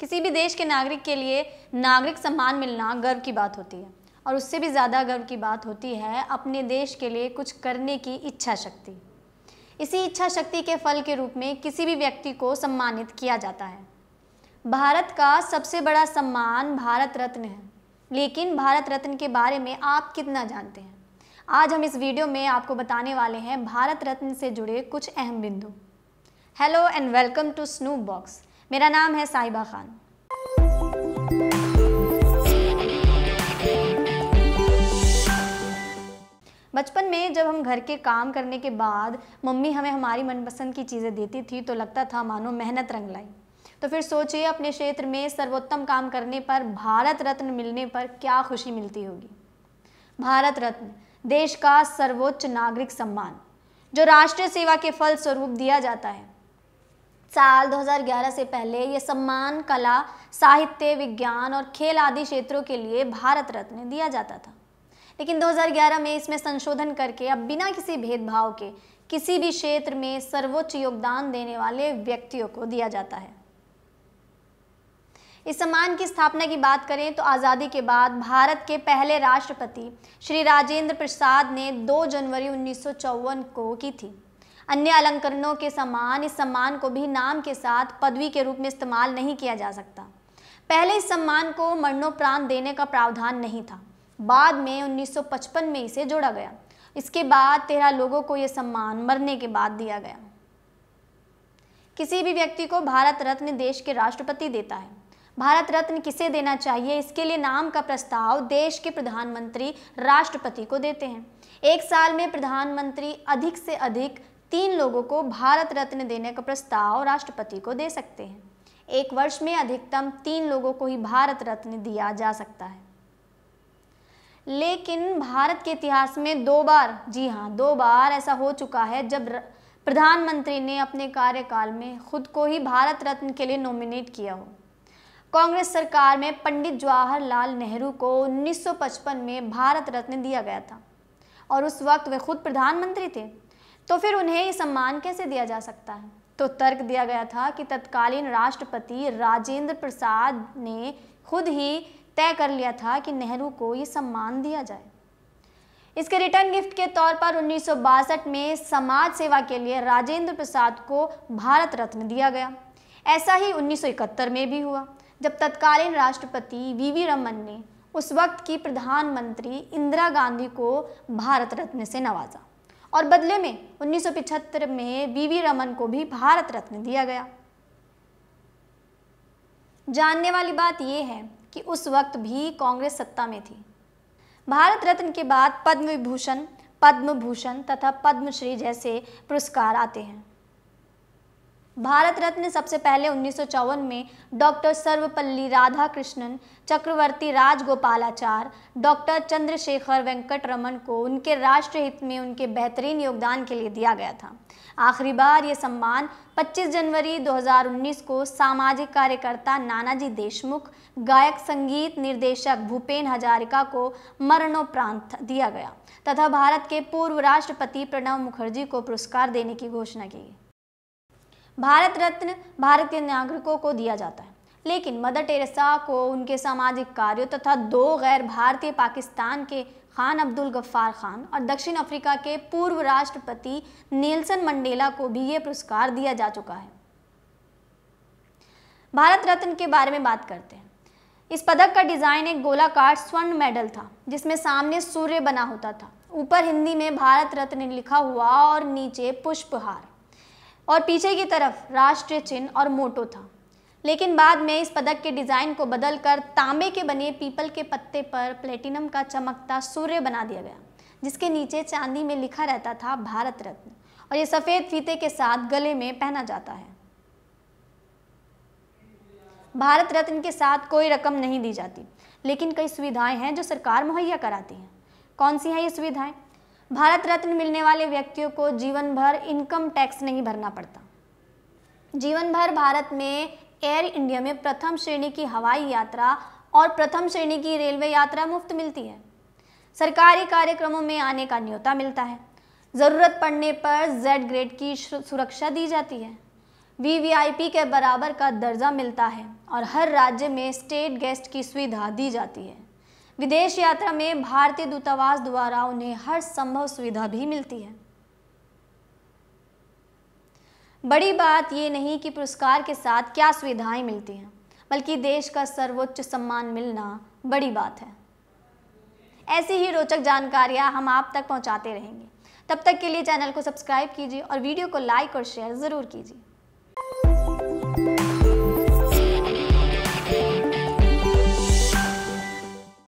किसी भी देश के नागरिक के लिए नागरिक सम्मान मिलना गर्व की बात होती है और उससे भी ज़्यादा गर्व की बात होती है अपने देश के लिए कुछ करने की इच्छा शक्ति इसी इच्छा शक्ति के फल के रूप में किसी भी व्यक्ति को सम्मानित किया जाता है भारत का सबसे बड़ा सम्मान भारत रत्न है लेकिन भारत रत्न के बारे में आप कितना जानते हैं आज हम इस वीडियो में आपको बताने वाले हैं भारत रत्न से जुड़े कुछ अहम बिंदु hello and welcome to Snoop Box मेरा नाम है साहिबा खान बचपन में जब हम घर के काम करने के बाद मम्मी हमें हमारी मनपसंद की चीज़ें देती थी तो लगता था मानो मेहनत रंग लाई तो फिर सोचिए अपने क्षेत्र में सर्वोत्तम काम करने पर भारत रत्न मिलने पर क्या खुशी मिलती होगी भारत रत्न देश का सर्वोच्च नागरिक सम्मान जो राष्ट्रीय सेवा के फलस्वरूप दिया जाता है साल 2011 से पहले ये सम्मान कला साहित्य विज्ञान और खेल आदि क्षेत्रों के लिए भारत रत्न दिया जाता था लेकिन 2011 में इसमें संशोधन करके अब बिना किसी भेदभाव के किसी भी क्षेत्र में सर्वोच्च योगदान देने वाले व्यक्तियों को दिया जाता है इस सम्मान की स्थापना की बात करें तो आज़ादी के बाद भारत के पहले राष्ट्रपति श्री राजेंद्र प्रसाद ने 2 जनवरी उन्नीस को की थी अन्य अलंकरणों के समान इस सम्मान को भी नाम के साथ पदवी के रूप में इस्तेमाल नहीं किया जा सकता पहले इस सम्मान को मरणोपरांत देने का प्रावधान नहीं था बाद में 1955 में इसे जोड़ा गया इसके बाद तेरह लोगों को यह सम्मान मरने के बाद दिया गया किसी भी व्यक्ति को भारत रत्न देश के राष्ट्रपति देता है भारत रत्न किसे देना चाहिए इसके लिए नाम का प्रस्ताव देश के प्रधानमंत्री राष्ट्रपति को देते हैं एक साल में प्रधानमंत्री अधिक से अधिक तीन लोगों को भारत रत्न देने का प्रस्ताव राष्ट्रपति को दे सकते हैं एक वर्ष में अधिकतम तीन लोगों को ही भारत रत्न दिया जा सकता है लेकिन भारत के इतिहास में दो बार जी हाँ दो बार ऐसा हो चुका है जब प्रधानमंत्री ने अपने कार्यकाल में खुद को ही भारत रत्न के लिए नॉमिनेट किया हो कांग्रेस सरकार में पंडित जवाहरलाल नेहरू को 1955 में भारत रत्न दिया गया था और उस वक्त वे खुद प्रधानमंत्री थे तो फिर उन्हें ये सम्मान कैसे दिया जा सकता है तो तर्क दिया गया था कि तत्कालीन राष्ट्रपति राजेंद्र प्रसाद ने खुद ही तय कर लिया था कि नेहरू को ये सम्मान दिया जाए इसके रिटर्न गिफ्ट के तौर पर उन्नीस में समाज सेवा के लिए राजेंद्र प्रसाद को भारत रत्न दिया गया ऐसा ही 1971 में भी हुआ जब तत्कालीन राष्ट्रपति वीवी रमन ने उस वक्त की प्रधानमंत्री इंदिरा गांधी को भारत रत्न से नवाजा और बदले में 1975 में वीवी रमन को भी भारत रत्न दिया गया जानने वाली बात यह है कि उस वक्त भी कांग्रेस सत्ता में थी भारत रत्न के बाद पद्म विभूषण पद्म भूषण तथा पद्मश्री जैसे पुरस्कार आते हैं भारत रत्न सबसे पहले उन्नीस में डॉक्टर सर्वपल्ली राधाकृष्णन चक्रवर्ती राजगोपालाचार्य डॉक्टर चंद्रशेखर वेंकट रमन को उनके राष्ट्रहित में उनके बेहतरीन योगदान के लिए दिया गया था आखिरी बार ये सम्मान 25 जनवरी 2019 को सामाजिक कार्यकर्ता नानाजी देशमुख गायक संगीत निर्देशक भूपेन हजारिका को मरणोपरांत दिया गया तथा भारत के पूर्व राष्ट्रपति प्रणब मुखर्जी को पुरस्कार देने की घोषणा की भारत रत्न भारत के नागरिकों को दिया जाता है लेकिन मदर टेरेसा को उनके सामाजिक कार्यों तथा दो गैर भारतीय पाकिस्तान के खान अब्दुल गफ्फार खान और दक्षिण अफ्रीका के पूर्व राष्ट्रपति नेल्सन मंडेला को भी ये पुरस्कार दिया जा चुका है भारत रत्न के बारे में बात करते हैं इस पदक का डिज़ाइन एक गोलाकार स्वर्ण मेडल था जिसमें सामने सूर्य बना होता था ऊपर हिंदी में भारत रत्न लिखा हुआ और नीचे पुष्पहार और पीछे की तरफ राष्ट्रीय चिन्ह और मोटो था लेकिन बाद में इस पदक के डिज़ाइन को बदलकर तांबे के बने पीपल के पत्ते पर प्लेटिनम का चमकता सूर्य बना दिया गया जिसके नीचे चांदी में लिखा रहता था भारत रत्न और ये सफ़ेद फीते के साथ गले में पहना जाता है भारत रत्न के साथ कोई रकम नहीं दी जाती लेकिन कई सुविधाएं हैं जो सरकार मुहैया कराती है कौन सी हैं ये सुविधाएं भारत रत्न मिलने वाले व्यक्तियों को जीवन भर इनकम टैक्स नहीं भरना पड़ता जीवन भर भारत में एयर इंडिया में प्रथम श्रेणी की हवाई यात्रा और प्रथम श्रेणी की रेलवे यात्रा मुफ्त मिलती है सरकारी कार्यक्रमों में आने का न्योता मिलता है ज़रूरत पड़ने पर जेड ग्रेड की सुरक्षा दी जाती है वीवीआईपी के बराबर का दर्जा मिलता है और हर राज्य में स्टेट गेस्ट की सुविधा दी जाती है विदेश यात्रा में भारतीय दूतावास द्वारा उन्हें हर संभव सुविधा भी मिलती है बड़ी बात ये नहीं कि पुरस्कार के साथ क्या सुविधाएं मिलती हैं बल्कि देश का सर्वोच्च सम्मान मिलना बड़ी बात है ऐसी ही रोचक जानकारियां हम आप तक पहुंचाते रहेंगे तब तक के लिए चैनल को सब्सक्राइब कीजिए और वीडियो को लाइक और शेयर ज़रूर कीजिए